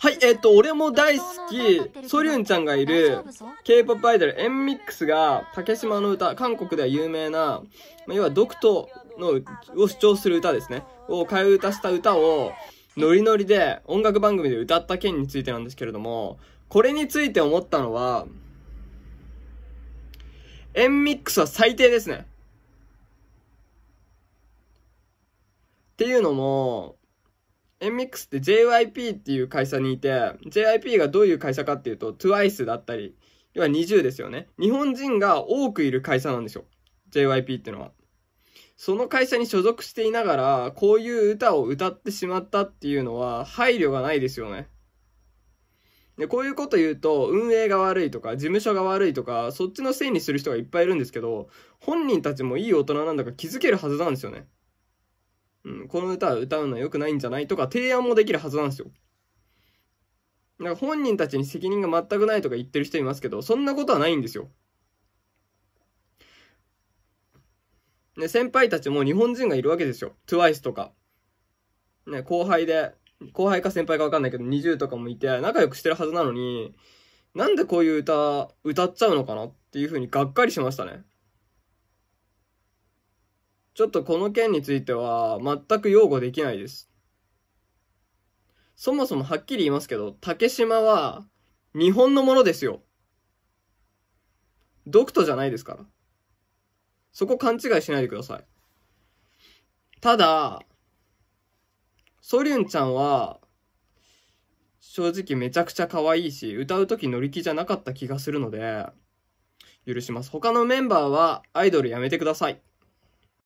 はい、えっ、ー、と、俺も大好き、ソリュンちゃんがいる、K-POP アイドル、エンミックスが、竹島の歌、韓国では有名な、まあ、要は、毒との、を主張する歌ですね。を替え歌した歌を、ノリノリで、音楽番組で歌った件についてなんですけれども、これについて思ったのは、エンミックスは最低ですね。っていうのも、MX って JYP っていう会社にいて、JYP がどういう会社かっていうと、TWICE だったり、要は20ですよね。日本人が多くいる会社なんですよ。JYP ってのは。その会社に所属していながら、こういう歌を歌ってしまったっていうのは、配慮がないですよね。で、こういうこと言うと、運営が悪いとか、事務所が悪いとか、そっちのせいにする人がいっぱいいるんですけど、本人たちもいい大人なんだから気づけるはずなんですよね。うん、この歌は歌うのは良くないんじゃないとか提案もできるはずなんですよ。なんか本人たちに責任が全くないとか言ってる人いますけど、そんなことはないんですよ。ね、先輩たちも日本人がいるわけですよ。TWICE とか。ね、後輩で、後輩か先輩かわかんないけど、20とかもいて、仲良くしてるはずなのに、なんでこういう歌、歌っちゃうのかなっていうふうにがっかりしましたね。ちょっとこの件については全く擁護できないです。そもそもはっきり言いますけど、竹島は日本のものですよ。ドクトじゃないですから。そこ勘違いしないでください。ただ、ソリュンちゃんは、正直めちゃくちゃ可愛いし、歌う時乗り気じゃなかった気がするので、許します。他のメンバーはアイドルやめてください。